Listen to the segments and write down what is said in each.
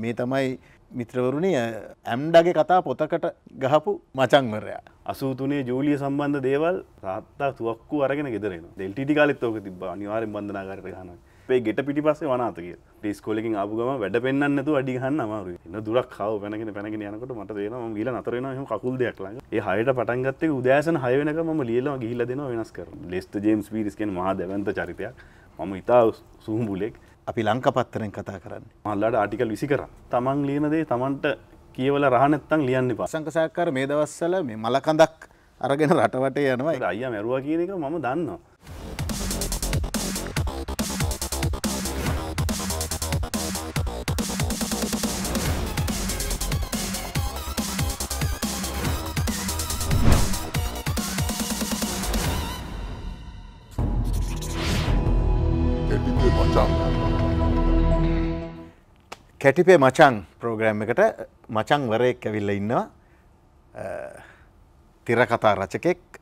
මේ තමයි මිත්‍රවරුණිය ඇම්ඩගේ කතා පොතකට ගහපු මචංවරයා. අසූතුනේ ජූලිය සම්බන්ධ දේවල් රත්තා තුවක්කු අරගෙන ගෙදරෙන දෙල්ටි කාලෙත්තෝක තිබ අනිවාරෙන් බඳනාගරට ගහන පේ ගෙට පිටි පස්සේ වනාතකිය ටිස්කොලකින් ආපුගම වැඩ පෙන්න්නතු අඩිහන්න අමාරු එන්න දුරක් කව පැනගෙන පැනගෙන යනකට මට දේන ගීල අතරෙන හම කකුල් දෙයක් ලඟ ඒ හයට පටන්ගත්තේ උදෑසන හයවෙනක ම ලියලා ගිහිල දෙෙන වෙනස්කර ලෙස්ට ජේම්ස් පිරිස්කෙන් මහ දැවන්ත චරිතයක් මම ඉතා සූම්බුලෙක් අපි ලංකපත්තරෙන් කතා කරන්න මල්ලට ආටිකල් විසි කර තමන් ලියනදේ තමන්ට කියවල රහනැත්තන් ලියන්න පසංකසාකර මේ දවස්සල මේ මලකඳක් අරගෙන රටවට යනවා අය මැරුව කියන එක මම දන්නවා. Thank you. කැටිපේ මචං ප්‍රෝග්‍රෑම් එකට මචං වරයෙක් ඇවිල්ල ඉන්නවා තිරකතා රචකෙක්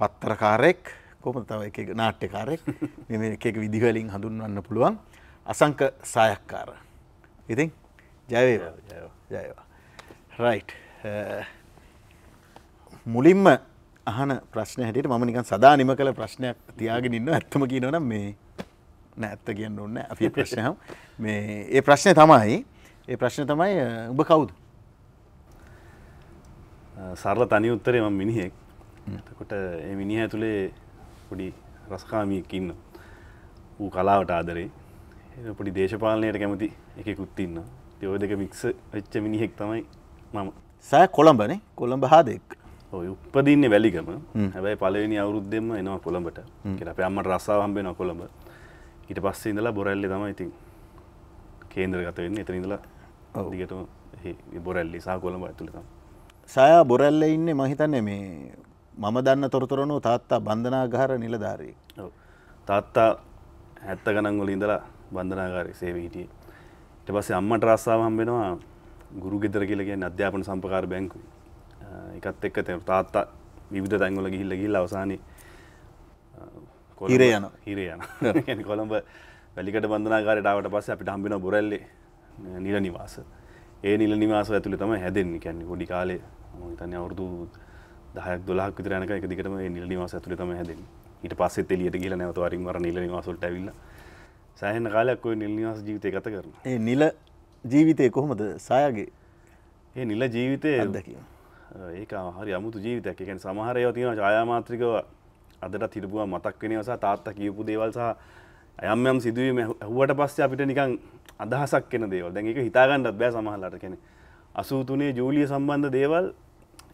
පත්තරකාරෙක් කොම තව එක නාට්‍යකාරෙක් මෙම එකෙක් විදිහලින් හඳුන්වන්න පුළුවන් අසංක සායක්කාර ඉතින් ජයවේවා ජයවා රයිට් මුලින්ම අහන ප්‍රශ්න හැටියට මම නිකන් සදා නිම කළ ප්‍රශ්නයක් තියාගෙන ඉන්න ඇත්තම කියනවනම් මේ නෑ ඇත්ත කියන්න ඕන්න අපි ප්‍රශ්නයම් මේ ඒ ප්‍රශ්නය තමයි ඒ ප්‍රශ්න තමයි උඹ කවුද සරල තනි උත්තරේ මම මිනිහෙක් එතකොට ඒ මිනිහ ඇතුලේ පොඩි රසකාමියෙක් ඉන්න ඌ කලාවට ආදරේ පොඩි දේශපාලනයට කැමති එකෙකුත් ඉන්න ඔය දෙක මික්ස වෙච්ච මිනිහෙක් තමයි මම සෑ කොළඹනේ කොළඹ හාදෙක් ඔය උපදින්නේ වැලිගම හැබැයි පලවෙනි අවුරුද්දෙම එනවා කොළඹට කියලා අපේ අම්මට රස්සාව හම්බෙනවා කොළඹ ඊට පස්සේ ඉඳලා බොරැල්ලේ තමයි ඉතින් කේන්දරගත වෙන්න එතන ඉඳලා දිගටම බොරැල්ලි සහ කොළඹ ඇතුළතම. සයා බොරැල්ල ඉන්නේ මම හිතන්නේ මේ මම දන්න තොරතුරනෝ තාත්තා බන්ධනාගාර නිලධාරියෙක්. ඔව්. තාත්තා 70 ගණන් වල ඉඳලා බන්ධනාගාරයේ සේවය හිටියේ. ඊට පස්සේ අම්මට රස්සාව හම්බ වෙනවා ගුරු ගෙදර කියලා කියන්නේ අධ්‍යාපන සම්පකාර බැංකුව. ඒකත් එක්ක තාත්තා විවිධ තැන්වල ගිහිල්ලා ගිහිල්ලා අවසානයේ හිරේ යන හිරේ යන. කියන්නේ කොළඹ වැලිකට බන්ධනාකාරයට ආවට පස්සේ අපිට හම්බෙන බොරැල්ලේ නිල නිවාස. ඒ නිල නිවාස ඇතුලේ තමයි හැදෙන්නේ. කියන්නේ පොඩි කාලේ මම හිතන්නේ අවුරුදු 10ක් 12ක් විතර යනකම් එක දිගටම ඒ නිල නිවාස ඇතුලේ තමයි හැදෙන්නේ. ඊට පස්සෙත් එළියට ගිහලා නැවත වරින් වර නිල නිවාස වලට ඇවිල්ලා සෑහෙන කාලයක් ওই නිල නිවාස ජීවිතය ගත කරනවා. ඒ නිල ජීවිතය කොහොමද සායාගේ? ඒ නිල ජීවිතයේ අත්දැකීම. ඒක හරි අමුතු ජීවිතයක්. ඒ කියන්නේ සමහර ඒවා තියෙනවා ඡායාමාත්‍රිකව අදටත් හිටපුවා මතක් වෙනවා සහ තාත්තා කියපු දේවල් සහ අයම් යම් සිදුවීම ඇහුවට පස්සේ අපිට නිකන් අදහසක් එන දේවල් දැන් ඒක හිතාගන්නත් බෑ සමහරලාට කෙනෙක් 83 ජූලිය සම්බන්ධ දේවල්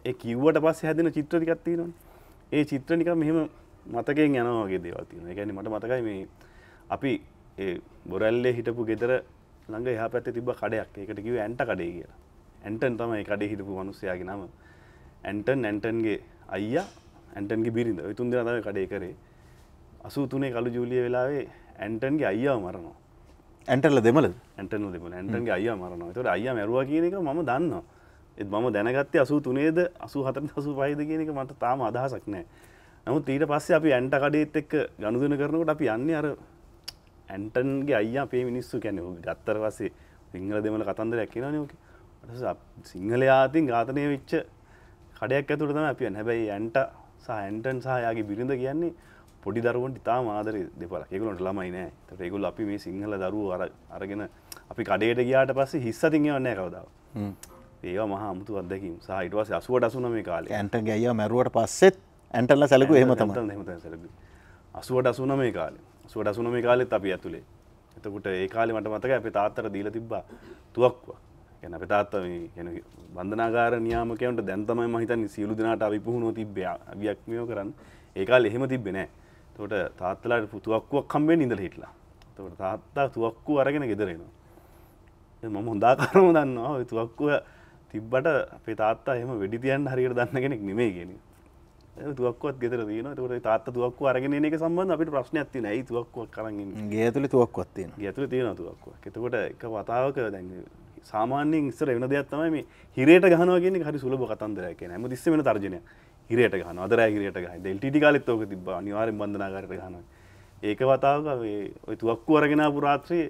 ඒ කිව්වට පස්සේ හැදෙන චිත්‍ර ටිකක් තියෙනවනේ ඒ චිත්‍ර නිකන් මෙහෙම මතකයෙන් යනවා වගේ දේවල් තියෙනවා ඒ කියන්නේ මට මතකයි මේ අපි ඒ බොරැල්ලේ හිටපු ගෙදර ළඟ එහා පැත්තේ තිබ්බ කඩයක් ඒකට කිව්වේ ඇන්ට කඩේ කියලා ඇන්ටන් තමයි කඩේ හිටපු මිනිස්සයාගේ නම ඇන්ටන් ඇන්ටන්ගේ අයියා ඇන්ටන්ගේ බිරිඳ ඔය තුන් දෙනා තමයි කඩේ කරේ 83 කළු ජූලිය වෙලාවේ ඇන්ටන්ගේ අයියා මරනවා ඇන්ටල්ල දෙමල ඇටනල් දෙම ඇටන්ගේ අයියා මරනවා තොට අයියා මැරවා කියන එක ම දන්නවා එත් මම දැනගත්තේ අසූ තුනේද අසු හතර අසු පහිද කියන එක මට තාම අදහසක් නෑ නමුත් ඊට පස්සේ අපි ඇන්ට කඩේත් එක්ක ගණුදන කරනකට අපි යන්න අර ඇන්ටන්ගේ අයියා පේ මිනිස්සු කැන ගත්තර වසේ සිංහල දෙමල කතන්දර ඇක්කෙන නෝක සිංහලයාතින් ඝාතනය වෙච්ච කඩයක් ඇතුරතම අපි හැබැයි ඇන්ට සහ ඇන්ටන් සහයාගේ බිරිඳ කියන්නේ පොඩි දරුවන්ට ඉතා ආදර දෙපල එකකුලට ළමයි නෑ තට ඒකුල් අපි මේ සිංහල දරුව අරගෙන අපි කඩේට ගියාට පස්සේ හිස්සතිංය වන්නෑ කවදාව ඒවා මහා අමුතු අදකින් සහිටවාස අසුවට අසුන මේ කාල ඇන්ට ගැය මැරුවට පස්සෙත් ඇන්ටල්ල සැලකු හම තම අසුවට අසුන මේ කාලේ අසුවට අසුන මේ කාලෙත් අපි ඇතුළේ එතකුට ඒ කාලෙ මට මතක අපේ තාත්තර දීල තිබ්බා තුවක්වා ගැන අප තාත්ත ගැන බන්ධනාගාර නියාමකයන්ට දැන්තමයි මහිතන් සියලු දෙනාට අපි පුහුණුව තිබ්බා අභියක්මියෝ කරන්න ඒකාල එහෙම තිබෙනෑ තොට තාත්තලාට පුතුවක්කුවක් කම්බෙන් ඉඳල හිටලා තොට තාත්තා තුවක්කු අරගෙන ගෙදරෙනවා මම හොදාකාරම දන්නවා තුවක්කුව තිබ්බට අපේ තාත්තා එම වැඩි තියන් හරියට දන්න කෙනෙක් නෙමේ කියෙන තුවක්වත් ගෙදර දන තොට තාත් තුවක්ක අරගෙන එක සම්බඳ අපිට ප්‍රශ්නයක් තින ඇයි තුවක්කුවක් කරගෙන ගේතුල තුවක්වත් ගතුල තියෙන තුවක්කුවක් එතකොට එක වතාවක දැන්න සාමාන්‍යෙන් ඉස්සර එන දෙයක් තමයි මේ හිරයට ගහනවගෙන හරි සුලබ කතන්දරයක් නෑම දිස්සම තර්ජනය හිරයට ගහන අදරෑ හිරයට ගහන්න එල්ටි කාලෙත් ඕක තිබ්බ අනිවාර්යෙන් බන්ධනාගාරයට ගහනවා ඒක වතාවක ඔය තුවක්කු අරගෙන ආපු රාත්‍රියේ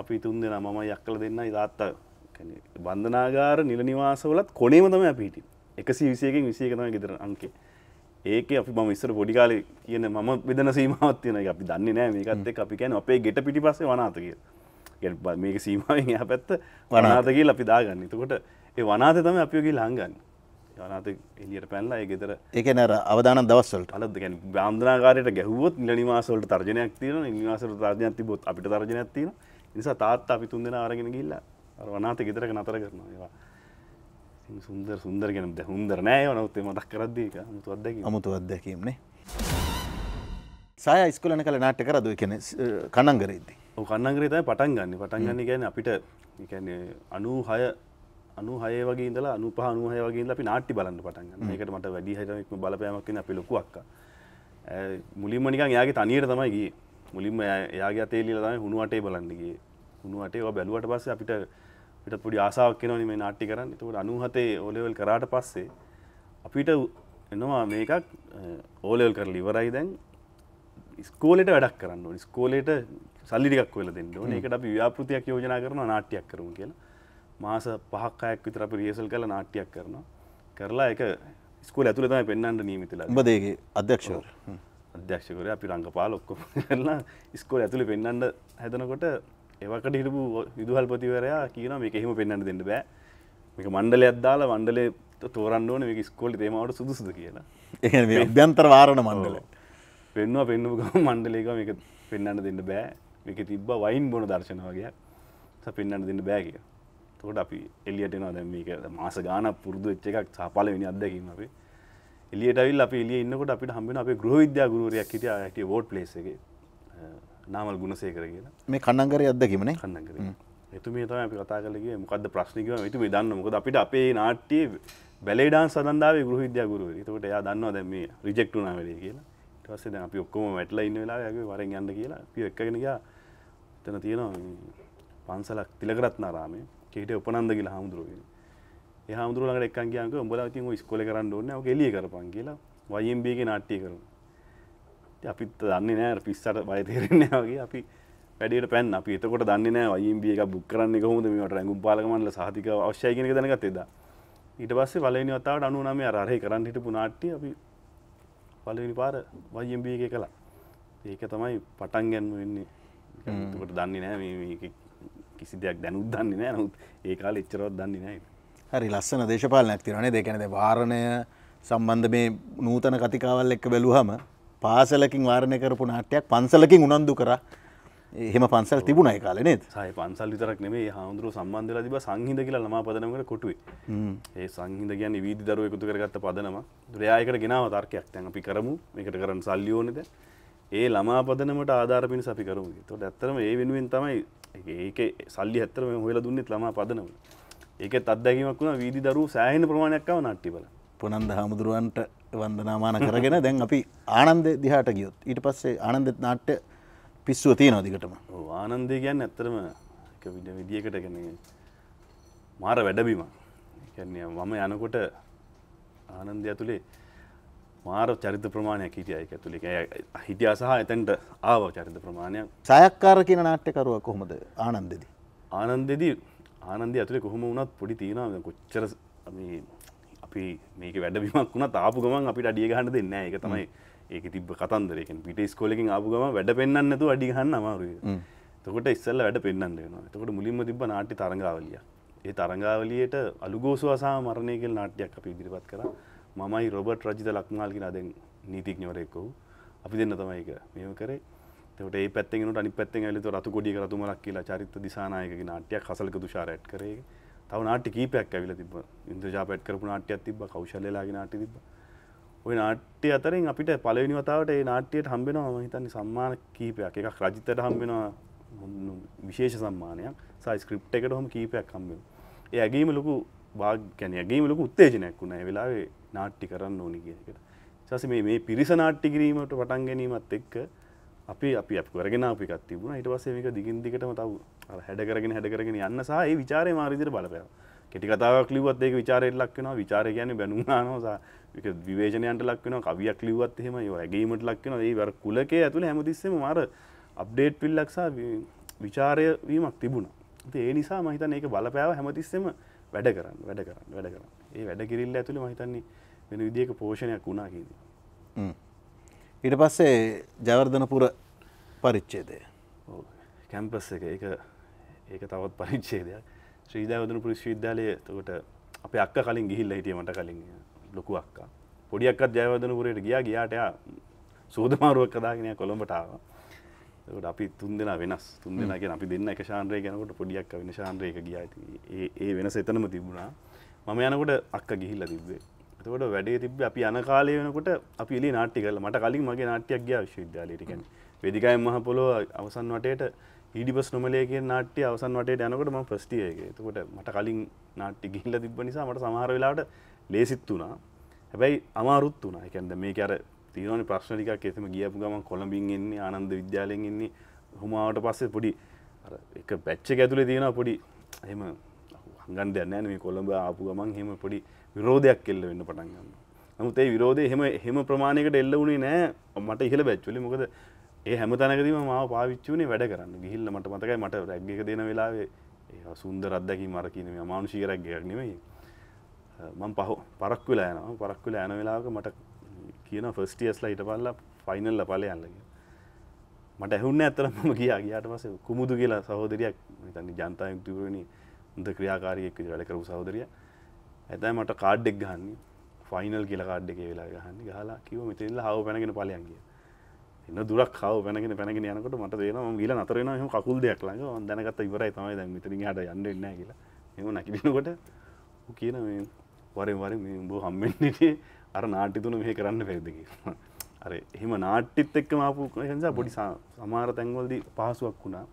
අපි තුන් දෙනා මම යක්කල දෙන්නයි තාත්තා කියන්නේ බන්ධනාගාර නිල නිවාසවලත් කොනේම තමයි අපි හිටියේ 121කින් 21 තමයි ගෙදර අංකේ ඒක අපි මම ඉස්සර පොඩි කාලේ කියන මම වෙදන සීමාවක් තියෙන එක අපි දන්නේ නැහැ මේකත් එක්ක අපි කියන්නේ අපේ ගෙට පිටිපස්සේ වනාත කියලා. මේක සීමාවෙන් එහා පැත්ත වනාත කියලා අපි දාගන්නේ. එතකොට ඒ වනාතේ තමයි අපි ඔය ගිහලා හංගන්නේ. ජනාත එලියට පැල්ලා ගෙතර එක නර අවධාන දවස්සල්ට අලත් ගැන බාන්ධනාකාරයට ගැහුවොත් නිලනිවාසවලට තර්ජනයක් තියෙන නිවාසට තර්ජනයක් තිබොත් අපිට තර්ජනයක් තියෙන නිසා තාත්තා අපි තුන් දෙෙන අරගෙන ගිල්ල වනාත ගෙතරක නතර කරනවා ඒවා සුන්දර සුන්දරගෙන හුන්දර නෑ නවත්තේ මතක් කරද්දී අමුතුවත්දැක අමුතු අත්දැකීමනේ සය ස්කලන කල නාට කරද කියන කණංගරේදී කන්නගරේ තයි පටන් ගන්න පටන් ගන්න ගැන අපිට අනූ හය අනු හය වගේදල අනු පහනු හය වගේ අපි නාටි බලන්න පටන්ගන්න එකට මට වැඩි හටම බලපෑමක්න අපි ලොකුවක් මුලින්ම නිකන් යාගේ තනියට තමයිගේ මුලින්ම යාගේ අතේලි ලදයි හුණු අටේ බලන්නගේ හුණු අටේ බැලුවට පස්ස අපිට පිට පොඩි ආසාාවක් නන මේ නාටි කරන්න තකට අනුහතේ ඕලෙවල් කරාට පස්සේ අපිට එනවා මේකක් ඕලෙවල් කර ලිවරයි දැන් ස්කෝලට වැඩක් කරන්න ස්කෝලට සල්ලිකක් වෙල දෙන්න ඕන එකට අපි ව්‍යාපෘතියක් යෝජනා කරන නාට්‍යයක් කරුම් කියලා මාස පහක් අයක් විතර අපි රියසල් කළ නාට්‍යයක් කරනවා කරලා එක ස්කූල ඇතුළ තමයි පෙන්න්නට නීමිතිලා බදගේ අධ්‍යක්ෂවර අධ්‍යක්ෂකර අපි රංගපාල ඔක්කොම කරලා ස්කෝල ඇතුළි පෙන්න්නට හැතනකොට එවකට හිටපු විදුහල්පතිවරයා කියන මේ එහෙම පෙන්න්න දෙන්න බෑ මේක මණ්ඩල අද්දාල වන්ඩලේ තෝරන්ඩෝන මේ ස්කෝලි තේමට සුදුසුද කියලා ඒ අභ්‍යන්තර වාරණ මණ්ඩල පෙන්වා පෙන්නුම මණ්ඩලේක මේක පෙන්න්නට දෙන්න බෑ මේක තිබ්බ වයින් බොන දර්ශන වගේ පෙන්න්නට දෙන්න බෑගේ තකොට අපි එලියටනවා දැම් මේක මාස ගාන පුරදු එච්ච එකක් සාපල වෙන අදැකීම අපි එලියට විල් අප එලිය ඉන්නකොට අපිට හම්බෙන අපේ ගෘහවිද්‍යා ගුරුවරයක් හිටියා ඇටිය වෝඩ් ප්ලේස් එකේ නාමල් ගුණසේකර කියලා මේ කන්නංගරය අදැකීමනේ කන්නංගරය එතුමේ තමයි අපි කතා කළේ මොකද්ද ප්‍රශ්නේ කියලා එතුමේ දන්නවා මොකද අපිට අපේ නාට්‍යයේ බැලේ ඩාන්ස් සඳන්දාවේ ගෘහවිද්‍යා ගුරුවරයා. ඒකට එයා දන්නවා දැන් මේ රිජෙක්ට් වුණා වෙලේ කියලා. ඊට පස්සේ දැන් අපි ඔක්කොම වැටලා ඉන්න වෙලාවේ ආගේ වරෙන් යන්න කියලා අපි එක්කගෙන ගියා. එතන තියෙනවා මේ පන්සලක් තිලකරත්නාරාමේ. කට උපනන්ද කියලා හාමුදුරුවගෙන ඒ හාමුදුරුවලට එක්කන් ගියාම උඹලා ඉතින් ඔය ඉස්කෝලේ කරන්න ඕනේ ඔක එළිය කරපන් කියලා YMBA ගේ නාට්‍ය කරමු ඉතින් අපිත් දන්නේ නැහැ අර පිස්සට බය තේරෙන්නේ නැහැ වගේ අපි වැඩට පැන් අපි එතකොට දන්නේ නැහැ YMBA එකක් බුක් කරන්නේ කොහොමද මේවට රැඟුම් පාලක මණ්ඩල සහතික අවශ්‍යයි කියන එක දැනගත්තේ එදා ඊට පස්සේ පළවෙනි වතාවට 99 අර අරේ කරන්න හිටපු නාට්‍ය අපි පලවෙනි පාර වයම්බ එක කලා ඒක තමයි පටන් ගැන්ම වෙන්නේ කට දන්නේ නෑ කිසි දෙයක් දැනුත් දන්නේ නෑ නොත් ඒ කාල එච්චරවත් දන්නේ නෑ හරි ලස්සන දේශපාලනයක් තිරනේ දෙකනද වාරණය සම්බන්ධ මේ නූතන කතිකාවල් එක්ක බැලුවහම පාසලකින් වාරණය කරපු නාට්‍යයක් පන්සලකින් උනන්දු කර එහෙම පන්සල් තිබුණයි කාලේ නේද? සායි පන්සල් විතරක් නෙමෙයි හාමුදුරුවෝ සම්බන්ධ වෙලා තිබ්බා සංහිඳ කියලා ළමා පදනමකට කොටුවේ. ඒ සංහිඳ කියන්නේ වීදි දරුවෝ එකතු කරගත්ත පදනම. ඒතර එයා ඒකට ගෙනාව තර්කයක්. දැන් අපි කරමු මේකට කරන්න සල්ලි ඕනේ දැන්. ඒ ළමා පදනමට ආධාර පිණිස අපි කරමු. ඒතකොට ඇත්තටම ඒ වෙනුවෙන් තමයි ඒක සල්ලි ඇත්තරම හොලා දුන්නෙත් ළම පදනම ඒක අත්දැකීමක් වුණ වීදි දරු සෑහෙන ප්‍රමාණයක්ව නට්ටිබල පුනන්ද හාමුදුරුවන්ට වන්දනාමාන කරගෙන දැන් අපි ආනන්ද දිහාට ගියොත් ඊට පස්සේ ආනන්දෙත් නාට්‍ය පිස්සුව තියෙන අදිකටම ආනන්දය ගැන්න ඇත්තරම විදිියකට ගැන මාර වැඩබීම කියන්නේ මම යනකොට ආනන්දය ඇතුළේ මාර චරිත ප්‍රමාණයක් හිටියයි ඇතුළි හිටියා සහ ඇතැන්ට ආව චරිත ප්‍රමාණයක් සයක්කාර කියන නාට්‍යකරුව කොහොමද ආනන්දෙද. ආනන්දෙද ආනන්ද ඇතුළි කොහොම වුණත් පොඩි තියෙනද කොච්චර අපි මේක වැඩබිමක් වුණ තාපු ගමන් අපිට අඩිය ගහන්න දෙන්න එක තමයි ඒක තිබ කතන්දරයකින් පිට ස්කොලකින් ආපු ගම වැඩ පෙන්න්නතු අඩිගහන්න අමාරුය තකොට ඉස්සල්ල වැඩ පෙන්න්න වෙනවා තකොට මුලින්ම තිබ නාටි තරඟාවලිය ඒ තරඟාවලියට අලුගෝසු අසා මරණයකල් නාට්‍යයක් අප ඉදිරිපත් කරා මමයි රොබට් රජිත ලක්මාල්ගි අදෙන් නීතිඥවරෙක්කෝ අපි දෙන්න තමයික මෙම කරේ තට ඒ පැත්තෙන් අනි පැත්තෙන් ඇලතු රතු ගොඩි රතුමලක් කියලා චරිත දිසානායක නාට්‍යයක් හසලක දුෂාරට් කරේ තව නාටි කීපයක් ඇවිල තිබ ඉන්ද්‍රජා පැට් කරපු නාට්‍යයක් තිබ කෞශලලාගේ නාටි තිබ ඔය නාට්‍ය අතරින් අපිට පලවෙනි වතාවට ඒ නාට්‍යයට හම්බෙනවා ම හිතන්නේ සම්මාන කීපයක් එකක් රජිතට හම්බෙනවා විශේෂ සම්මානයක් සයි ස්ක්‍රිප් එකට හොම කීපයක් හම්බෙන ඒ ඇගේම ලොකු භාග ගැන ඇගේම ලොකු උත්තේජනයක් වුණා වෙලාවේ නාට්ටි කරන්න ඕනි කියකට සස මේ මේ පිරිස නාට්ටි කිරීමට පටන් ගැනීමත් එක්ක අපි අපි අප කරගෙන අපිකත් තිබුණ ඊට පස්සේ මේක දිගින් දිගටම තව හැඩ කරගෙන හැඩ කරගෙන යන්න සහ ඒ විචාරය මාරිදිර බලපෑවා කෙටි කතාවක් ලිව්වත් ඒක විචාරයට ලක් වෙනවා විචාරය කියන්නේ බැනුනානවා ඒක විවේචනයන්ට ලක් වෙනවා කවියක් ලිව්වත් එහෙම ඒව ඇගීමට ලක් වෙනවා ඒ වර කුලකේ ඇතුලේ හැමතිස්සෙම මාර අප්ඩේට් විල්ලක් සහ විචාරය වීමක් තිබුණා. ඉතින් ඒ නිසා මම හිතන්නේ ඒක බලපෑව හැමතිස්සෙම වැඩ කරන්න වැඩ කරන්න වැඩ කරන්න. ඒ වැඩ කිරිල්ල ඇතුලේ මම හිතන්නේ වෙන විදික පෝෂණයක් වුණා කියද. ඊට පස්සේ ජවර්ධනපුර පරිච්චේදය කැම්පස් එක එක ඒක තවත් පරිච්චේදයක් ශ්‍රීදාවදන පුරිශ විද්‍යාලය තකොට අප අක්ක කලින් ගිහිල්ල හිටිය මට කලින් ලොකු අක්කා පොඩියක්කත් ජයවදනපුරයට ගියා ගියාටයා සූදමාරුවක් කදාගෙනය කොළඹටාව ට අපි තුන් දෙෙන වෙනස් තුන් දෙෙනගෙන අපි දෙන්න එක ශාන්ද්‍රය ගැනකොට පොඩියක් වෙන ශාන්ද්‍රයක ගියා ඒ වෙනස එතනම තිබුණා මම යනකොට අක්ක ගිහිල්ල තිබ්බේ එතකොට වැඩේ තිබ අපි යන කාලය වෙනකොට අපි එලි නාට්‍ය කරලා මට කලින් මගේ නාට්‍යයක් ගියා විශ්වවිද්‍යාලයට කියන්නේ වේදිකාවෙන් මහ පොළොව අවසන් වටේට ඊඩිබස් නොමලේ කියන නාට්‍ය අවසන් වටේට යනකොට මම ෆස්ට් ඉයර් එකේ එතකොට මට කලින් නාට්‍ය ගිහිල්ලා තිබ්බ නිසා මට සමහර වෙලාවට ලේසිත් වුණා හැබැයි අමාරුත් වුණා ඒ කියන්නේ මේක අර තියෙනවනේ ප්‍රශ්න ටිකක් එතම ගියපු ගමන් කොළඹින් එන්නේ ආනන්ද විද්‍යාලයෙන් එන්නේ හුමාවට පස්සේ පොඩි අර එක පැච් එක ඇතුලේ තියෙනවා පොඩි එහෙම හංගන්න දෙයක් නැහැ මේ කොළඹ ආපු ගමන් එහෙම පොඩි විරෝධයක් එල්ල වෙන්න පටන් ගන්න. නමුත් ඒ විරෝධය එහෙම එහෙම ප්‍රමාණයකට එල්ල වුණේ නෑ මට ඉහළ බැච්චුලි. මොකද ඒ හැම තැනකදීම මාව පාවිච්චි වුණේ වැඩ කරන්න. ගිහිල්ලා මට මතකයි මට රැග් එක දෙන වෙලාවේ ඒ සුන්දර අත්දැකීම් අර කියන මේ අමානුෂික රැග් එකක් නෙමෙයි. මම පහ පරක්කු වෙලා යනවා. පරක්කු වෙලා යන වෙලාවක මට කියනවා ෆස්ට් ඉයර්ස්ලා හිටපල්ලා ෆයිනල් ලා ඵලයන් ලගේ. මට ඇහුන්න ඇතරම ම ගියා ගියාට පස කුමුදු කියලා සහෝදරයක් තනි ජනතාව යුතුවනි උද ක්‍රියාකාරයෙක් වැඩ කරපු සහෝදරිය ඇතයි මට කාඩ්ඩෙක් ගහන්න ෆයිනල් කියල කාඩ් එක වෙලා ගහන්න ගහලා කිව මෙතෙල්ල හව පැනගෙන පලයන්ගේ එන්න දුරක් හව පැනගෙන පැනගෙන යනකට මට දේන ගීල අතරෙන හම කකුල් දෙයක් ළඟ දැනගත් ඉවරයි තමයි දැන් මෙතර හට යන්න එන්න කියලා එම නැකිබෙනකොට කියන මේ වරෙන් වර මේ උඹ හම්මෙන්න්නේ අර නාටි තුන මේ කරන්න පැද්දකි අර එහෙම නාට්ටිත් එක්ක මාපු හස පොඩි සමාර තැන්වලදී පහසුවක් වුණා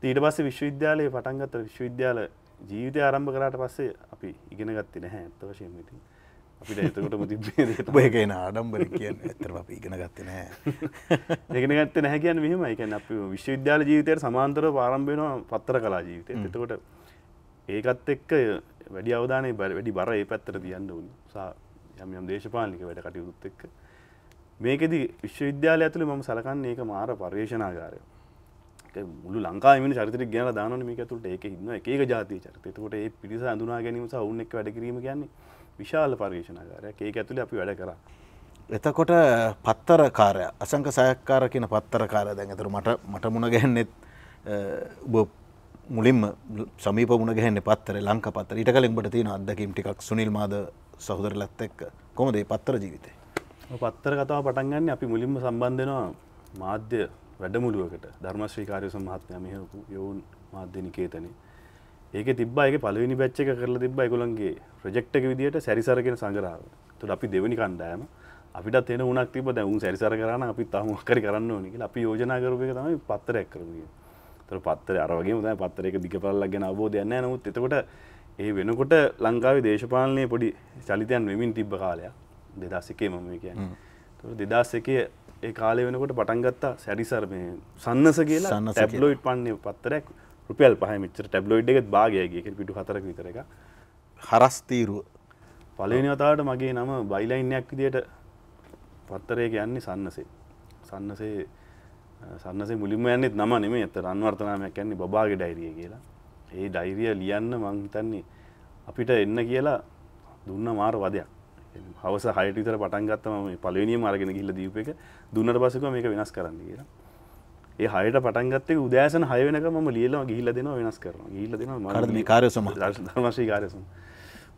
ඊට පස්සේ විශ්වවිද්‍යාලයේ පටන්ගත විශ්වවිද්‍යාලය ජීවිතය ආරම්භ කරාට පස්සේ අපි ඉගෙන ගත්ති නැහැ ඇත්ත වශයෙන් ඉතින් අපිට එතකොට මුතිබ ඒකන ආඩම්බර කියන්න ඇතර අප ඉගෙන ගත්ත නෑ ඒගෙන ගත්ත නැහැ කියන්න මෙහම එකන් අප විශ්වවිද්‍යාල ජීවිතයට සමාන්තර පාරම්භෙනවා පත්තර කලා ජීවිතය එතකොට ඒකත් එක්ක වැඩි අවධානය බර වැඩි බර ඒ පැත්තර තියන්න උන් සා යම් යම් දේශපාලික වැඩ කටයුතුත් එක්ක මේකෙදි විශ්වවිද්‍යාල ඇතුළ මම සලකන්න ඒක මාර පර්යේෂනාගාරය මුළු ලංකාම චරිතර ගැන දාන මේ තුට ඒක ඉන්න ඒක ජාති චරිතකොට ඒ පිරිස අඳුනා ගැනීම සවුන් එක් වැඩකිරීම කියන්නේ විශාල පර්යේෂණකාරයක් ඒක ඇතුළ අපි වැඩ කරා. එතකොට පත්තරකාරය අසංක සයක්කාර කියන පත්තරකාරය දැන් ඇතර මට මට මුණ ගැන්නෙත් මුලින්ම සමීප මුණ ගැන්න පත්තර ලංක පත්තර ඉට කලින් බට තියෙන අදකීම ටික් සුනිල් මාද සහුදර ලත් එක්ක කොමදේ පත්තර ජීවිතය. පත්තර කතාව පටන්ගන්න අපි මුලින්ම සම්බන්ධනවා මාධ්‍ය වැඩමුළුවකට ධර්මශ්‍රී කාර්ය සම්මහත්මයා මෙහෙකු යෝන් මාධ්‍ය නිකේතනේ ඒකේ තිබ්බා ඒකේ පළවෙනි බැච් එක කරලා තිබ්බා ඒගොල්ලන්ගේ ප්‍රොජෙක්ට් එක විදියට සැරිසරගෙන සංග්‍රහව. එතකොට අපි දෙවෙනි කණ්ඩායම අපිටත් එන උණක් තිබ්බා දැන් උන් සැරිසර කරා නම් අපිත් තාම මොකක් හරි කරන්න ඕනේ කියලා අපි යෝජනා කරපු එක තමයි පත්තරයක් කරමු කියන්නේ. එතකොට පත්තරේ අර වගේම තමයි පත්තරේක දිගපළලක් ගැන අවබෝධයක් නැහැ නමුත් එතකොට ඒ වෙනකොට ලංකාවේ දේශපාලනයේ පොඩි චලිතයන් වෙමින් තිබ්බ කාලයක් 2001 මම කියන්නේ. එතකොට 2001 ඒ කාලය වෙනකොට පටන්ගත්තා සැරිසර් මේ සන්නස කියලා ටැබ්ලොයිට් පන්නේ පත්තරයක් රුපියල් පහ මිචර ටැබ්ලොයිඩ් එකත් භාගයගේ පිටු හතරක් විතර එක හරස්තීරුව පලවෙනි වතාවට මගේ නම බයිලයින්යක් විදියට පත්තරය කියන්නේ සන්නසේ සන්නසේ සන්නසේ මුලින්ම යන්නෙත් නම නෙමේ ඇත රන්වර්තනාමයක් කියන්නේ බාගේ ඩයිරිය කියලා ඒ ඩයිරිය ලියන්න මං හිතන්නේ අපිට එන්න කියලා දුන්න මාර වදයක් හවස හයට විතර පටන් ගත්තම මේ පළවෙනියම අරගෙන ගිහිල්ලා දීප එක දුන්නට පස්සේ කිව්වා මේක වෙනස් කරන්න කියලා. ඒ හයට පටන් ගත්ත එක උදෑසන 6 වෙනකම් මම ලියලා ගිහිල්ලා දෙනවා වෙනස් කරනවා. ගිහිල්ලා දෙනවා මම. කාටද මේ කාර්ය සමාජ ධර්මශ්‍රී කාර්ය සමාජ.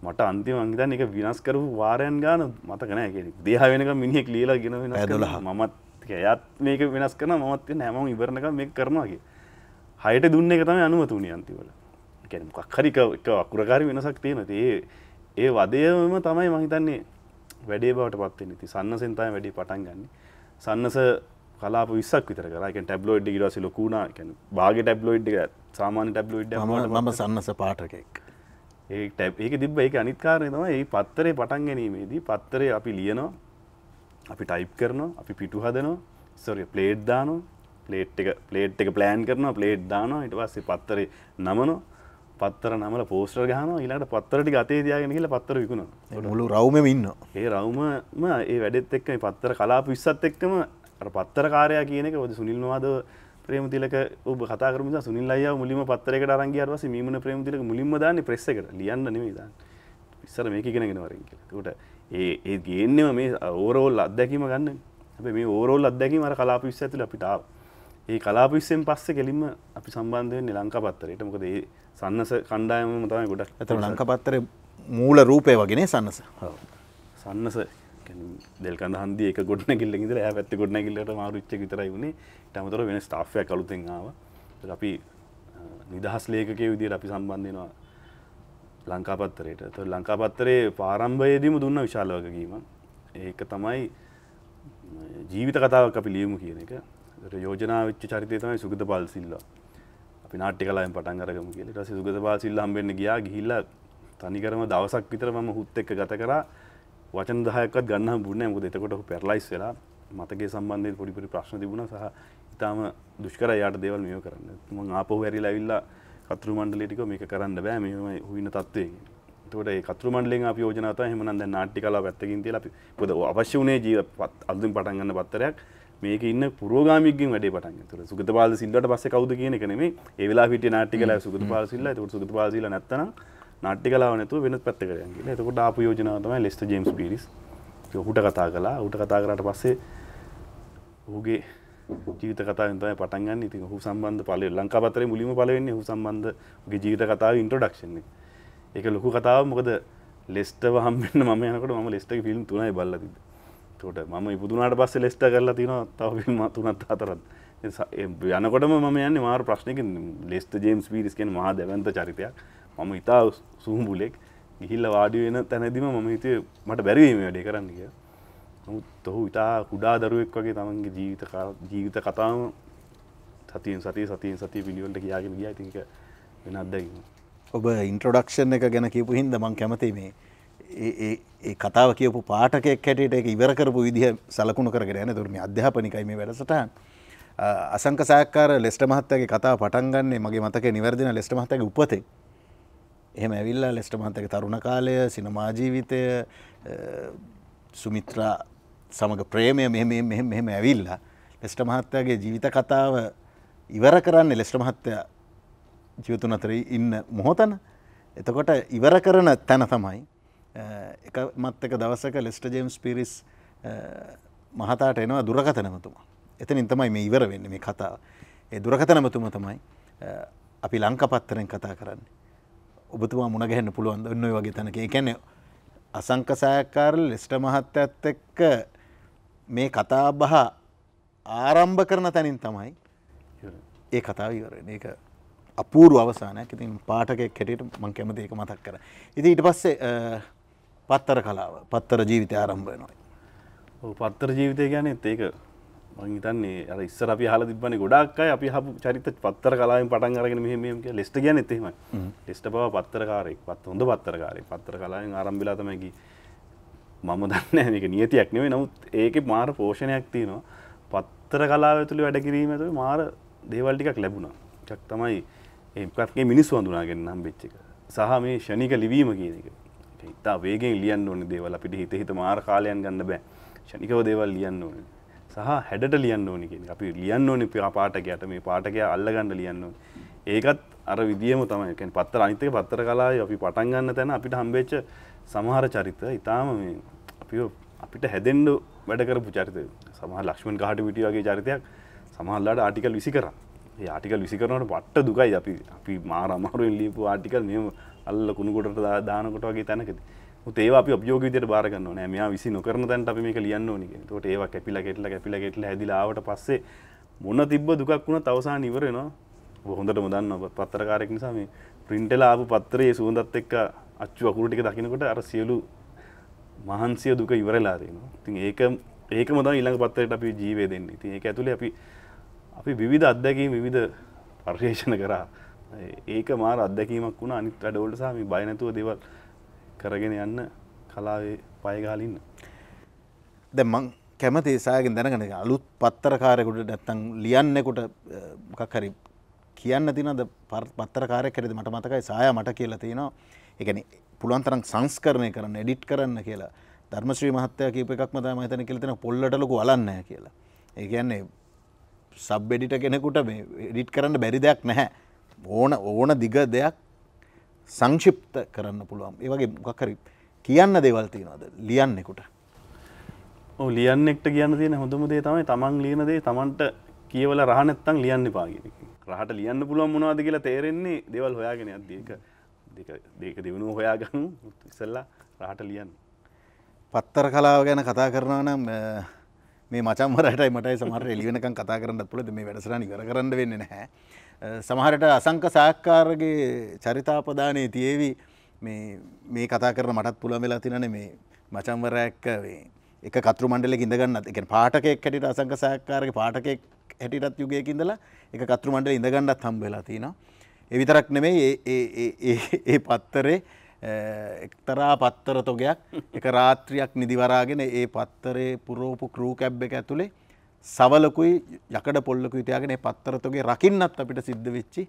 මට අන්තිම අංගිතන් එක විනස් කරපු වාරයන් ගාන මතක නෑ කෙනෙක්. දේහ වෙනකම් මිනිහෙක් ලියලා ගෙන වෙනස් කරනවා. මමත් එයාත් මේක වෙනස් කරනවා මමත් වෙන හැමෝම ඉවරනකම් මේක කරනවා කියලා. හයට දුන්න එක තමයි අනුමත උනේ අන්තිමට. කියන්නේ මොකක් හරි එක අකුරකාරී වෙනසක් තියෙනවා. ඒ ඒ වදයම තමයි මහිතන්නේ වැඩේ බවට පත්වෙන ති සන්නසෙන්තයි වැඩි පටන් ගන්න සන්නස කලා විස්සක් විතර කරක ටැබ්ලෝයිඩ් ඉරස ලොකුණා බාග ටැබ්ලෝයිඩ් සාමාන ටැබ්ලෝයිඩ් ම සන්නස පාටකෙක් ඒ ඒක තිබ එක අනිත්කාරය තම ඒ පත්තරේ පටන් ගැනීමේදී පත්තරේ අපි ලියනවා අපි ටයිප් කරනවා අපි පිටු හදනවා ස්වරිය ප්ලේට් දානවා ප්ලේට් එක ප්ලේට් එක ප්ලෑන් කරනවා ප්ලේට් දානවා ඉට පස්සේ පත්තරේ නමනවා පත්තර නමල පෝස්ටර් ගහන ඊලාට පත්තරටි අතේ දයාගෙන කියලා පත්තර විකුණන මුළු රවම ඉන්න ඒ රවම ඒ වැඩෙත් එක්ක පත්තර කලාප විස්සත් එක්කම පත්තර කාරයා කියනක ොද සුනිල්වාද ප්‍රේමතිලක ඔබ කතාරම සුනිල් අය මුලිම පත්තරකට අරංගේරවස මීමන ප්‍රේමතිලක මුලිම දාන ප්‍රෙස්සකට ලියන්න නවිදා ඉස්සර මේක ගෙනගෙන වරින් කියලට ඒ ඒ ගේන්නම මේ ඕරෝල් අත්දැකීම ගන්න මේ ඕරෝල් අදැකීම අර කලාප විස්ස ඇතුල අපිටාව ඒ කලාපවිස්සෙන් පස්සේ කෙලින්ම අපි සම්බන්ධයෙන් ලංකා පත්තරයට මොකද ඒ සන්නස කණ්ඩායම තමයි ගොඩක් ඇත ලංකා පත්තර මූල රූපය වගෙන සන්නස සන්නස දෙල්කඳ හන්දි එක ගොඩන කිල්ල ඉදර ඇත්ත ගොඩන කිල්ලට මාරුච්ච විතරයි වුණේ ටමතර වෙන ස්ටාෆ්ය කලුතෙන්ආාව අපි නිදහස් ලේකය විදිර අපි සම්බන්ධයවා ලංකාපත්තරයට ත ලංකාපත්තරේ පාරම්භයේදීම දුන්න විශාලවකගීම ඒක තමයි ජීවිත කතාවක් අපි ලියමු කියන එක යෝජනා වෙච්ච චරිතය තමයි සුගත පාල් සිල්ලා. අපි නාට්‍ය කලාවෙන් පටන් අරගමු කියලා. ඊට පස්සේ සුගත පාල් සිල්ලා හම්බෙන්න ගියා. ගිහිල්ලා තනිකරම දවසක් විතර මම හුත් එක්ක ගත කරා. වචන 10ක්වත් ගන්න හම්බුනේ නැහැ. මොකද එතකොට ඔහු පැරලයිස් වෙලා මතකයේ සම්බන්ධයෙන් පොඩි පොඩි ප්‍රශ්න තිබුණා සහ ඊටාම දුෂ්කරයි යාට දේවල් මෙහෙම කරන්න. මම ආපහු හැරිලා ඇවිල්ලා කතුරු මණ්ඩලයට කිව්වා මේක කරන්න බෑ මෙහෙමයි හුින තත්ත්වයේ කියලා. එතකොට ඒ කතුරු මණ්ඩලයෙන් අපි යෝජනා තමයි එහෙමනම් දැන් නාට්‍ය කලාව පැත්තකින් තියලා අපි මොකද අවශ්‍ය වුණේ ජීවත් අලුතින් පටන් ගන්න පත්තරයක් මේක ඉන්න පුරෝගාමිගින් වැඩේ පටන් තුර සුගත පාල සිල්ලට පස්ස කවුද කියන එකනෙේ ඒවෙලා හිට නාටි කලා සුගත පාසිල්ල තුට සුගත පාසිල නැත්තන නාටි කලාව නැතු වෙනත් පැත්ත කරයන්ගේ එතකොට ආප යෝජනාවතමයි ලෙස්ට ජේම්ස් පිරිස් හුට කතා කලා හුට කතා කරට පස්සේ හුගේ ජීවිත කතාවෙන් තමයි පටන් ගන්න. ඉතින් ඔහු සම්බන්ධ පළ ලංකා පත්‍රයේ මුලින්ම පළ වෙන්නේ ඔහු සම්බන්ධ ඔහුගේ ජීවිත කතාව ඉන්ට්‍රොඩක්ෂන් එක. ඒක ලොකු කතාවක්. මොකද ලෙස්ටව හම්බෙන්න මම යනකොට මම ලෙස්ටගේ ෆිල්ම් තුනයි බලලා තිබ්බේ. තෝට මම ඉපදුනාට පස්ස ලෙස්ට කරලා තින තව මතුනත් අතරත් යනකොටම මම යන්න මාර ප්‍රශ්නක ලෙස්ට ජේම්ස් පිරිස්කෙන් මහා දැවන්ත චරිතයක් මම ඉතා සූම්බුලෙක් ගිහිල්ල වාඩිුවෙන තැනැදිම මම හිතය මට බැරිවීම වැඩේ කරන්න කිය නමුත් ඔහු ඉතා කුඩා දරුවෙක් වගේ තමන්ගේ ජීවිත ජීවිත කතාම සතියෙන් සතිය සතියෙන් සති පිළිවලට කියාගෙන ගිය තික වෙන අත්දැකීම ඔබ ඉන්ට්‍රොඩක්ෂන් එක ගැන කිපු හින්ද මං කැමති මේ ඒ කතාව කියපු පාටකෙක් හැටියට එක ඉවර කරපු විදිහ සලකුණු කරගෙන යන තුරම අධ්‍යාපනිකයි මේ වැඩසටහන් අසංක සෑක්කාර ලෙස්ට මහත්තගේ කතා පටන්ගන්නේ මගේ මතක නිවැරදින ලෙස්ට මහතක උපතේ එහෙම ඇවිල්ලා ලෙස්ට මහතක තරුණ කාලය සිනමාජීවිතය සුමිත්‍රා සමඟ ප්‍රේමය මෙහෙම ඇවිල්ලා ලෙස්ට මහත්තයාගේ ජීවිත කතාව ඉවර කරන්නේ ලෙස්ට මහත්තය ජීවතුන් අතර ඉන්න මොහොතන එතකොට ඉවර කරන තැන තමයි එක මත්තක දවසක ලෙස්ට ජේම්ස් පිරිස් මහතාට එනවා දුරකතනමතුමා එතනින් තමයි මේ ඉවර වෙන්න මේ කතාව ඒ දුරකතනමතුම තමයි අපි ලංකපත්තරෙන් කතා කරන්න ඔබතුමා මුණගැහන්න පුළුවන් ඔන්න වගේ තැනක එකැන අසංකසායකාර ලෙස්ට මහත්ත ඇත්ත එක්ක මේ කතා බහ ආරම්භ කරන තැනින් තමයි ඒ කතාව ඉවරෙන එක අපූරු අවසානයක් ඉතින් පාටකෙක් හැටියට මං කැමති ඒක මතක් කර ඉති ඊට පස්සේ පත්තර කලාව පත්තර ජීවිතය ආරම්භ වෙනවා පත්තර ජීවිතය ගැනෙත් ඒක මහිතන්නේ අර ඉස්සර අපි හලා තිබන්නේ ගොඩක් අය අපි හපු චරිත පත්තර කලාවෙන් පටන් අරගෙන මෙහෙම මෙහෙම කියලා ලිස්ට් කියන්නේ එහෙමයි. ලිස්ට් බව පත්තරකාරයෙක්, පත් හොඳ පත්තරකාරයෙක්. පත්තර කලාවෙන් ආරම්භ වෙලා තමයි ගියේ. මම දන්නේ මේක නියතියක් නෙවෙයි. නමුත් ඒකේ මාර පෝෂණයක් තියෙනවා. පත්තර කලාව ඇතුළේ වැඩ කිරීම ඇතුළේ මාර දේවල් ටිකක් ලැබුණා. ටිකක් තමයි ඒකත්ගේ මිනිස්සු හඳුනාගෙන හම්බෙච්ච එක. සහ මේ ෂණික ලිවීම කියන එක. අපිට ඉතා වේගෙන් ලියන්න ඕන දේවල් අපිට හිත හිත මාර කාලයන් ගන්න බෑ ෂණිකව දේවල් ලියන්න ඕන සහ හැඩට ලියන්න ඕනි කියන අපි ලියන්න ඕනි පාටකයට මේ පාටකය අල්ලගන්න ලියන්න ඕන ඒකත් අර විදිියම තමයි කැන පත්තර අනිතක පත්තර කලා අපි පටන් ගන්න තැන අපිට හම්බේච්ච සමහර චරිත ඉතාම මේ අපි අපිට හැදෙන්ඩු වැඩකරපු චරිත සමහ ලක්ෂ්මන් කාට විටිය වගේ චරිතයක් සමහල්ලාට ආටිකල් විසි කර ආටිකල් විසි කරනට පට්ට දුකයි අපි අපි මාර අමාරුවෙන් ලියපු ආටිකල් මෙම අල්ල කුණුකොට දානකොට වගේ තැනකද ඒ අපි ඔබ්යෝග විදියට බාර ගන්නවා නෑ මෙයා විසි නොකරන තැනට අපි මේක ලියන්න ඕනේ කියලා. ඒකට ඒවා කැපිලා කැටලා කැපිලා කැටලා හැදිලා ආවට පස්සේ මොන තිබ්බ දුකක් වුණත් අවසාන ඉවර වෙනවා. ඔබ හොඳටම දන්නවා පත්තරකාරයෙක් නිසා මේ print එලා ආපු පත්‍රයේ සුවඳත් එක්ක අච්චු අකුරු ටික දකිනකොට අර සියලු මහන්සිය දුක ඉවරලා තියෙනවා. ඉතින් ඒක ඒකම තමයි ඊළඟ පත්‍රයට අපි ජීවේ දෙන්නේ. ඉතින් ඒක ඇතුලේ අපි අපි විවිධ අත්දැකීම් විවිධ පරිශන කරා. ඒක මාර අත්දැකීමක් වුණ අනිත් වැඩවලට සහ මේ බය නැතුව දේවල් කරගෙන යන්න කලාවේ පය ගහලා ඉන්න. දැන් මං කැමති සායගෙන් දැනගෙන අලුත් පත්තරකාරයෙකුට නැත්තම් ලියන්නෙකුට මොකක් හරි කියන්න තියෙනවද පත්තරකාරයෙක් හරිද මට මතකයි සායා මට කියලා තියෙනවා. ඒ කියන්නේ පුළුවන් තරම් සංස්කරණය කරන්න එඩිට් කරන්න කියලා. ධර්මශ්‍රී මහත්තයා කියපු එකක්ම තමයි මම හිතන්නේ කියලා තියෙනවා පොල්ලට ලොකු වලන්නේ නැහැ කියලා. ඒ කියන්නේ සබ් එඩිට කෙනෙකුට මේ එඩිට් කරන්න බැරි දෙයක් නැහැ. ඕන ඕන දිග දෙයක් සංශිප්ත කරන්න පුළුවන් ඒවගේ මොකක්කරි කියන්න දේවල් තියෙනවද ලියන්නෙකුට ලියන්නෙක්ට කියන්න තියෙන හොඳම දේ තමයි තමන් ලියන දේ තමන්ට කියවල රහනැත්තං ලියන්න පාගෙන රහට ලියන්න පුළුවන් මොනවාද කියලා තේරෙන්නේ දෙවල් හොයාගෙන අදක දෙක දෙවුණු හොයාගන්න ඉසල්ලා රහට ලියන්න පත්තර කලාව ගැන කතා කරනවා නම් මේ මචම්මරටයි මටයි සමර එලිවෙනකම් කතා කරන්නත් පුළද මේ වැඩසරණ කර කරන්න වෙන්න නැහැ සමහරට අසංක සාක්කාරගේ චරිතාපදානය තියේවි මේ කතා කරන මටත් පුළවෙලා තිනන මේ මචම්වරැක්ක වේ එක කතර මණඩල ඉඳගන්නත් එක පාටකෙක් හැටිට අසංක සාක්කාරගේ පාටකෙක් හැටිටත් යුගයකින්දලා එක කතර මණඩල ඉඳගන්නත් හම්බවෙලා තියෙන. එවිතරක් නෙමේ ඒ පත්තරේ එක්තරා පත්තර තොගයක් එක රාත්‍රියක් නිදිවරාගෙන ඒ පත්තරේ පුරෝපු කරූ කැබ් එක ඇතුළේ සවලකුයි යකඩ පොල්ලකු ඉටයාගෙන පත්තරතුගේ රකින්නත් අපිට සිද්ධ වෙච්චි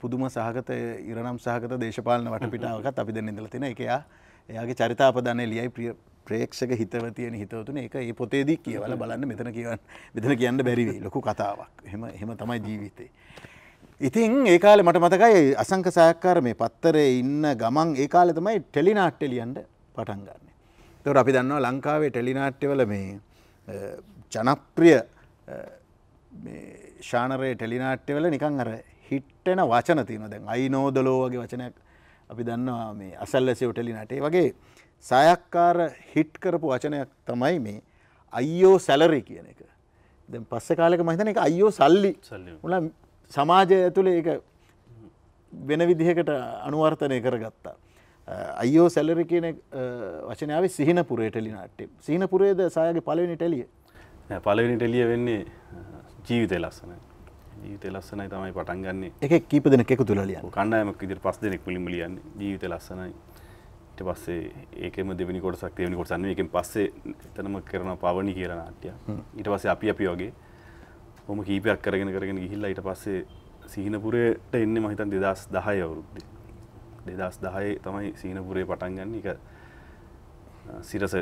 පුදුම සහගත ඉරනම් සහගත දේශපාලන වට පිටාවකත් අපි දෙන්න ඉඳල තින එකයා එයාගේ චරිතාපදන්න ලියයි ප්‍රිය ප්‍රේක්ෂක හිතවතියන හිතවතුන එක ඒ පොතේදී කියවල බලන්න මෙතන කියවන් මෙතන කියන්න බැරිවේ ලොකු කතාවක් හෙම හෙම තමයි ජීවිතේ. ඉතින් ඒකාල මට මතකයි අසංක සයක්කාර මේ පත්තරේ ඉන්න ගමන් ඒකාල තමයි ටෙලිනාට්ටෙලියන්ට පටන්ගන්න. තොර අපි දන්නවා ලංකාවේ ටෙලිනාට්ටවල මේ ජනප්‍රිය ශානරයේ ටෙලිනාට්‍යවල නිකං අර හිට්ටෙන වචන තියෙන දැන් අයිනෝදලෝ වගේ වචනයක් අපි දන්නවා මේ අසල්ලසිව ටෙලිනාටේ වගේ සයක්කාර හිට් කරපු වචනයක් තමයි මේ අයිෝ සැලරි කියන එක දැ පස්ස කාලක මහිතන එක අයිෝ සල්ලි උල සමාජය ඇතුළ එක වෙන විදිහකට අනුවර්තනය කරගත්තා. අයෝ සැලරි කියන වචනාව සිහිනපුරේ ටෙලිනාට සිහිනපුරේද සයගේ පලවෙනි ටෙලිය පලවෙනි ටෙලිය වෙන්නේ ජීවිතය ලස්සන ජීවිත ලස්සනයි තමයි පටන් ගන්න එක කීප දෙන එකෙකු තුළලිය කණ්ඩායමක් ඉදිරි පස් දෙනෙක් පිළිම ලියන්න ජීවිත ලස්සනයි ඊට පස්සේ ඒකම දෙවෙනි කොටසක් දෙවෙනි කොටසක් නෙවෙයි ඒකෙන් පස්සේ එතනම කරන පවණි කියලා නාට්‍ය ඊට පස්සේ අපි අපි වගේ ඔහොම කීපයක් කරගෙන කරගෙන ගිහිල්ලා ඊට පස්සේ සිහිනපුරයට එන්නේ මම හිතන්නේ 2010 අවුරුද්දේ 2010 තමයි සිහිනපුරේ පටන් ගන්න එක සිරස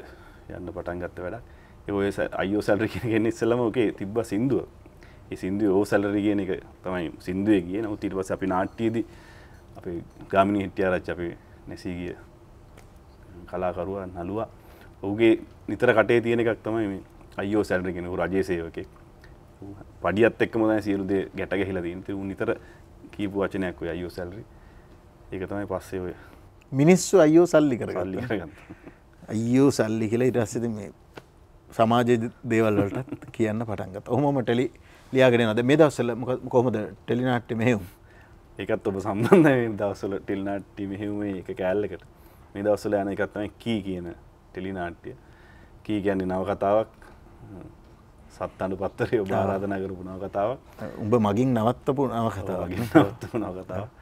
යන්න පටන් ගත්ත වැඩක් ඔය අයෝ සැල්රි කියෙන ඉස්සලම ෝකේ තිබ්බ සිින්දුව සිින්දුව ඕ සැල්රි කියන එක තමයි සිින්දුව කිය නු තිරවස අපි නාට්ටියද අප ගාමිණි හිටියාරච් අපි නැසීගිය කලාකරුවා නලුවා ඔහුගේ නිතර කටේ තියෙන එකක් තමයි මේ අයෝ සැල්රිගෙන රජය සේවකෙක් පඩියත් එක්ක මොදයි සියරුද ගැටග හිලදීන් තිරු නිතර කීපු වචනයක් ඔය අයෝ සැල්රි ඒක තමයි පස්සේ ඔය මිනිස්සු අයෝ සල්ලි කර සල්ලි කරගන්න අයෝ සල්ලි කියලා ඉටස්සද මේ සමාජය දේවල්වලට කියන්න පටන්ගත ඔහොම ටෙලි ලියාගෙන නද මේ දවසල කොහොමද ටෙලිනාට්ටි මෙහෙවුම් එකත් ඔබ සම්බන්ධ දවසල ටෙල්නාට්ටි මෙහෙවුමේ එක කෑල්ලකට මේ දවසල යන එකත්තම කී කියන ටෙලිනාට්ටිය කී කියන්නේ නව කතාවක් සත්තඩු පත්තරය ඔබ ආරාධනා කරපු නව කතාවක් උඹ මගින් නවත්තපු නව කතාවගින් නවත්තපු නව කතාවක්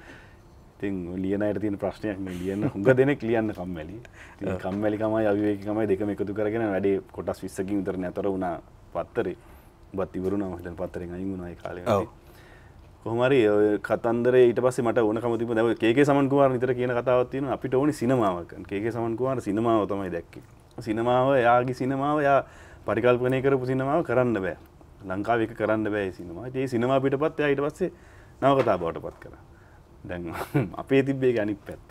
ඉතින් ලියන අයට තියෙන ප්‍රශ්නයක් මේ ලියන්න හුඟ දෙනෙක් ලියන්න කම්මැලි ඉතින් කම්මැලිකමයි අවිවේකීකමයි දෙකම එකතු කරගෙන වැඩේ කොටස් 20කින් විතර නතර වුණා පත්තරේ ඔබත් ඉවරුණා මම හිතන්නේ පත්තරෙන් අයින් වුණා ඒ කාලේ ඔව් කොහමරි කතන්දර ඊට පස්ස මට ඕන කමතිම දැව කේ සමන්කුවාර නිතර කියන කතාවත්තින අපිට ඕනි සිනමාවක් කේ සමන්කුවාර සිනමාව තමයි දැක්ක. සිනමාව යාගේ සිනමාව යා පරිකල්පනය කරපු සිනමාව කරන්න බෑ ලංකාවක කරන්න බෑ සිනමා ඒ සිනමා පිට පත් යට පස්සේ නවකතා බවට පත් කරා. දැන් අපේ තිබේ ගැනි පැත්ත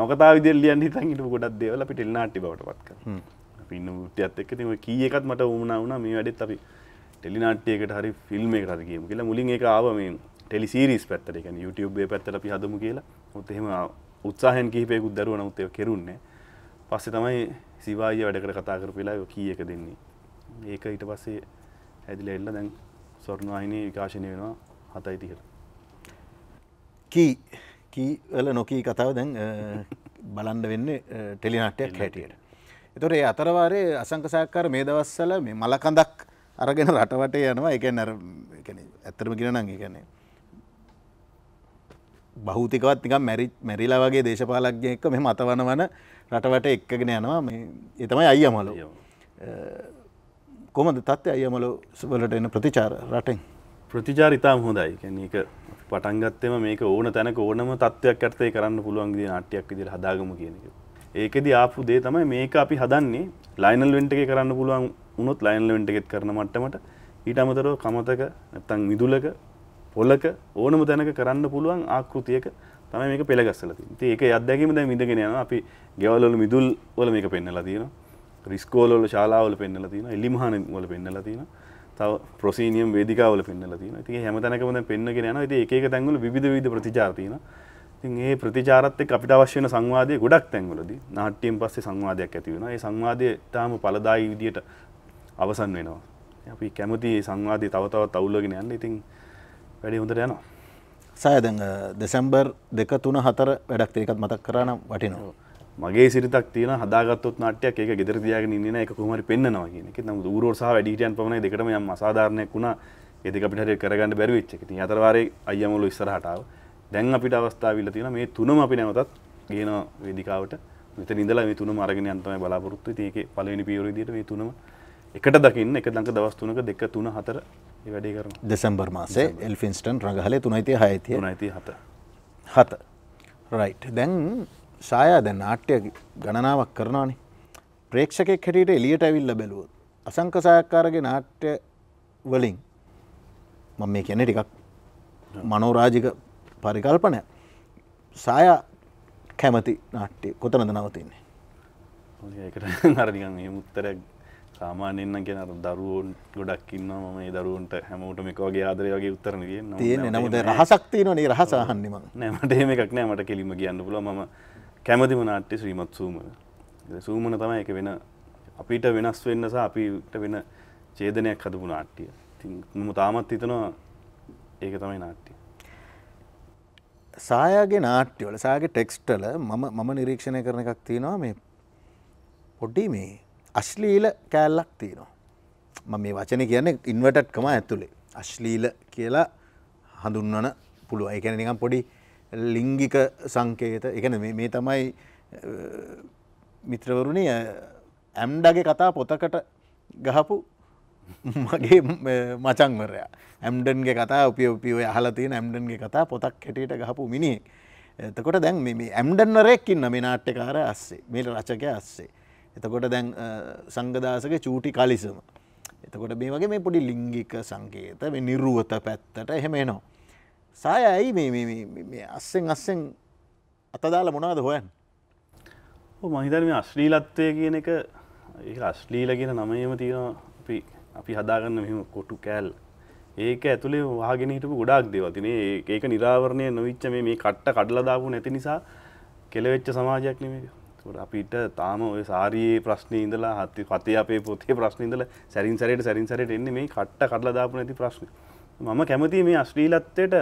නවකතා විදල්ලියන් හිතන්ට ගොඩක් දේවල අපි ටෙල්නාටි බවට පත්ක පින්න ෘතියත් එක්ක තිම කිය එකත් මට උමනා වුණා මේ වැඩෙත් අපි ටෙලිනාට්‍යයකට හරි ෆිල්ම් එක රද කියම කියලා මුලින් එක ආව මේ ටෙලිසිරිස් පැත්තට එක YouTubeුබේ පැත්තට අපි හදමු කියලා මුත් එහෙම උත්සාහන් කිහිපයකුත් දරුවන උත්තය කෙරුන්නේ පස්සේ තමයි සිවාය වැඩකට කතා කරපිලා කී එක දෙන්නේ ඒක ඊට පස්සේ ඇදිල එල්ල දැන් ස්වර්ණවාහිනී විකාශනය වෙනවා හතයි තිහට කී කීල නොකී කතාව දැන් බලන්ඩ වෙන්න ටෙලිනාටයක් හැටියට. එතොට ඒ අතරවාරය අසංකසාකාර මේ දවස්සල මේ මලකඳක් අරගෙන රටවට යනවා එක ඇත්තරම කියෙනනං ගැනේ. බෞතිකවත් නික මැරි මැරිලා වගේ දේශපාලක්ඥය එක්ක මෙ මතවන වන රටවට එක්කගෙන යනවා මේ එතමයි අයි අමලු කොමද තත්ත්ය අයමලු සුබලට එන ප්‍රතිචාර රටෙන් ප්‍රතිචාර ඉතාම හොඳයි කැනක පටන්ගත්තම මේක ඕන තැනක ඕනම තත්ත්වයක් ඇත්තේ කරන්න පුළුවන්ගේ නාට්‍යයක් විදිර හදාගම කියනක. ඒකෙද ආපු දේ තමයි මේක අපි හදන්නේ ලයිනල් වෙන්ට එක කරන්න පුළුවන් උනොත් ලයිනල් වෙන්ට එකෙත් කරන මට්ටමට ඊට අමතරව කමතක නැත්තං විදුලක පොලක ඕනම තැනක කරන්න පුළුවන් ආකෘතියක තමයි මේක පෙළගස්සලති ඒක අදැකීම දැ මිදගෙන යන අපි ගෙවල්ලොල මිදුල් වල මේක පෙන්නලා තියෙන රිස්කෝලොල ශාලාවල පෙන්නලා තියෙන එලිමහන වල පෙන්නලා තියෙනවා තව ප්‍රසීනියම් වේදිකාවල පෙන්න්නලා තියෙනවා. ඉතින් හැම තැනකම දැන් පෙන්නගෙන යනවා. ඉතින් එක එක තැන්වල විවිධ විවිධ ප්‍රතිචාර තියෙනවා. ඉතින් ඒ ප්‍රතිචාරත් එක්ක අපිට අවශ්‍ය වෙන සංවාදයේ ගොඩක් තැන්වලදී නාට්‍යයෙන් පස්සේ සංවාදයක් ඇති වෙනවා. ඒ සංවාදය ඊටාම ඵලදායී විදියට අවසන් වෙනවා. අපි කැමති මේ සංවාදයේ තව තවත් අවුල්වගෙන යන්න. ඉතින් වැඩේ හොඳට යනවා. සායදැන් දෙසැම්බර් දෙක තුන හතර වැඩක් තිරිකත් මතක් කරනම් වටිනවා. මගේ සිරිතක් තියෙන හදාගත්තොත් නාට්‍යයක් ඒක ගෙදර තියාගෙන ඉන්නේ නැහැ ඒක කොහොම හරි පෙන්නනවා කියන එක. නමුත් ඌරෝට සහ වැඩි හිටියන් පමණයි දෙකටම යම් අසාධාරණයක් වුණා. ඒ දෙක අපිට හරියට කරගන්න බැරි වෙච්ච එක. ඉතින් අතර වාරේ අයියා මුළු ඉස්සරහට ආවා. දැන් අපිට අවස්ථාව ඉල්ල තියෙනවා මේ තුනම අපි නැවතත් ගේන වේදිකාවට. මෙතන ඉඳලා මේ තුනම අරගෙන යන්න තමයි බලාපොරොත්තු. ඉතින් ඒකේ පළවෙනි පියවර විදිහට මේ තුනම එකට දකින්න එක දඟ දවස් තුනක දෙක තුන හතර ඒ වැඩේ කරනවා. දෙසැම්බර් මාසේ එල්ෆින්ස්ටන් රඟහලේ 3:30 6:30 3:30 7 7 right දැන් ශායා දැන් නාට්‍ය ගණනාවක් කරනවානේ ප්‍රේක්ෂකෙක් හැටියට එලියට ඇවිල්ල බැලුවොත් අසංක සයක්කාරගේ නාට්‍ය වලින් මම මේ කියන්නේ ටිකක් මනෝරාජික පරිකල්පනය සාය කැමති නාට්‍ය කොතනද නවතින්නේ ඒකට නරනිකන් ඒ මුත්තරයක් සාමානයෙන් කියෙන දරුවන් ගොඩක් ඉන්න ම දරුවන්ට හැමෝට මේකවගේ ආදරය වගේ උත්තරන කිය තියෙන නමුද රහසක්තියනේ රහසාහන්නිම නෑමට ඒමක් නෑ මට කෙලිම කියන්න පුල ම කැමතිම නාට්‍ය ශ්‍රීමත් සූමන සූමන තමයි එක වෙන අපිට වෙනස් වෙන්න සහ අපිට වෙන චේදනයක් හදපු නාට්‍යය මම තාමත් හිතනවා ඒක තමයි නාට්‍යය සායාගේ නාට්‍යවල සාගේ ටෙක්ස්ටල මම මම නිරීක්ෂණය කරන එකක් තියෙනවා මේ පොඩ්ඩි මේ අශ්ලීල කෑල්ලක් තියෙනවා ම මේ වචන කියන්නේ ඉන්වටට් කම ඇතුළේ අශ්ලීල කියලා හඳුන්වන පුළුව එකැන නිකම් පොඩි ලිංගික සංකේත එකන මේ තමයි මිත්‍රවරුණය ඇම්ඩගේ කතා පොතකට ගහපු මගේ මචංවරයා ඇම්ඩන්ගේ කතා උපිය උපියෝ හලතිය ඇම්ඩන්ගේ කතා පොතක් හැටියට ගහපු මිනිේ එතකොට දැන් මේ ඇම්ඩන්වරෙක්කින්න මේ නාට්‍යකාර අස්සේ මේට රචකය අස්සේ එතකොට දැන් සංගදාසක චූටි කලිසම එතකොට මේ වගේ මේ පොඩි ලිංගික සංකේත නිරුවත පැත්තට එහෙම එනවා සාය ඇයි මේ අස්සෙන් අස්සෙන් අතදාල මොනාද හොයන් මහිතර මේ අශ්ලීලත්වය කියන එක ඒ අශ්ලීල කියෙන නමයම තියෙන අපි අපි හදාගන්න මෙම කොටු කෑල් ඒක ඇතුළේ වාගෙනහිටපු ගොඩක් දෙවතින ඒක නිරාවරණය නොවිච්ච මේ කට්ට කඩලදාපු නැති නිසා කෙලවෙච්ච සමාජයක් නෙමේ අපිට තාම ඔය සාරයේ ප්‍රශ්නය ඉඳලා හත්ති පතේ අපේ පොතේ ප්‍රශ්න ඉඳල සැරින් සැරයට සැරින් සැරයට එන්නේ මේ කට්ට කඩලදාපු නැති ප්‍රශ්න මම කැමති මේ අශ්ලීලත්වයට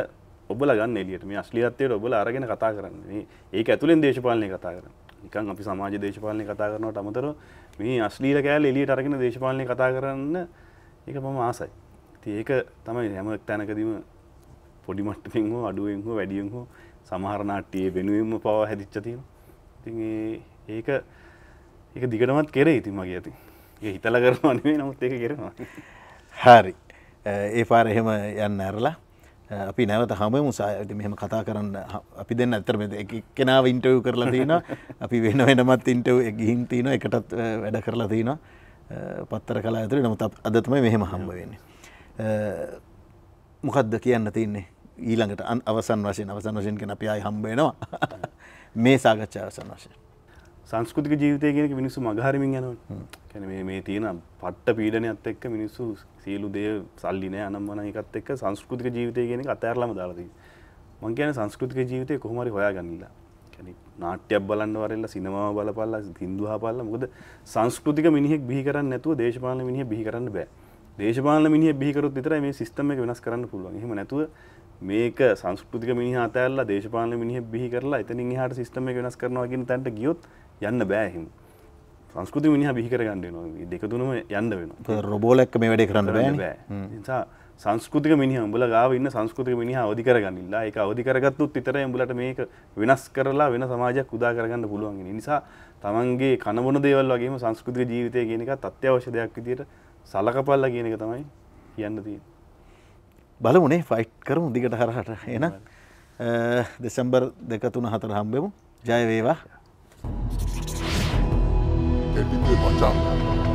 ඔබල ගන්න එලියට මේ අශ්ලියත්වයට ඔබල අරගෙන කතා කරන්නේ ඒක ඇතුළෙන් දේශපාලනය කතා කරන නිකන් අපි සමාජ දේශපාලනය කතා කරනවට අමතරව මේ අශ්ලීල කෑල්ල එලියට අරගෙන දේශපාලනය කතා කරන්න ඒක මම ආසයි. ඉතින් ඒක තමයි හැම තැනකදීම පොඩි මට්ටමින් හෝ අඩුවෙන් හෝ වැඩියෙන් හෝ සමහර නාට්‍යයේ වෙනුවෙන්ම පවා හැදිච්ච තියෙනවා. ඉතින් ඒක ඒක දිගටමත් කෙරේ ඉතින් මගේ අතින්. ඒක හිතලා කරනවා නෙමෙයි නමුත් ඒක කරනවා. හරි. ඒ පාර එහෙම යන්න ඇරලා අපි නැවත හමමු සායට මෙහම කතා කරන්න අපි දෙන්න ඇතරම එකෙනාව ඉන්ටව් කරලා තින අපි වෙන වෙනමත් ඉන්ටව් ගිහින් තින එකටත් වැඩ කරලා තින පත්තර කලා ඇතුර නමුත් අදතම මෙහෙම හම්බ වෙන්නේ. මොකක්ද කියන්න තින්නේ ඊළඟට අන් අවසන් වශයෙන් අවසන් වශයෙන් කෙන අපි අයි හම්බේනවා මේ සාගච්ඡා අවසන් වශයෙන්. සංස්කෘතික ජීවිතය කියෙනෙ මිනිස්සු මගහරමින් යනවා කැන මේ තියෙන පට්ට පීඩනයක්ත් එක්ක මිනිස්සු සියලු දේ සල්ලිනය අනම්මන එකත් එක් සංස්කෘතික ජීවිතය කියෙනෙ අතෑරලම දාලදී මං කියන සංස්කෘතික ජීවිතය කොහොමරි හොයා ගනිලා කැන නාට්‍යයක් බලන්න වරල්ලා සිනමාව බලපල්ලා හින්දුහා පල්ල මොකද සංස්කෘතික මිනිහෙක් බිහි කරන්න නැතුව දේශපාලන මිනිහ බිහි කරන්න බෑ දේශපාලන මිනිහ බිහිකරොත් විතර මේ සිස්ටම එක වෙනස් කරන්න පුළුවන් එහෙම නැතුව මේක සංස්කෘතික මිනිහ අතෑල්ලා දේශපාලන මිනිහ බිහි කරලා එතනින් එහාට සිස්ටම එක වෙනස් කරනවා කියන තැනට ගියොත් යන්න බෑහිම සංස්කෘති මිනිහ බිහිකරගන්න න දෙක තුනම යන්න වෙන රොබෝලක් මේ වැඩේ කරන්න බෑ නිසා සංස්කෘතික මිනිහ උඹල ගාව ඉන්න සංස්කෘතික මිනිහ අවධිකරගන්නල්ලා එක අවධිකරගත්තුත් ඉතර උඹලට මේක වෙනස් කරලා වෙන සමාජයක් උදා කරගන්න පුළුවන්ගෙන නිසා තමන්ගේ කනබොන දේවල් වගේම සංස්කෘතික ජීවිතය කියන එකත් අත්‍යවශ්‍ය දෙයක් විදියට සලකපල්ලා කියන එක තමයි කියන්න තියෙන බලමුනේ ෆයිට් කරමු දිගට හරහට එන දෙසම්බර් දෙක තුන හතර හම්බෙමු ජය වේවා 대 엘리트 맞 합니다.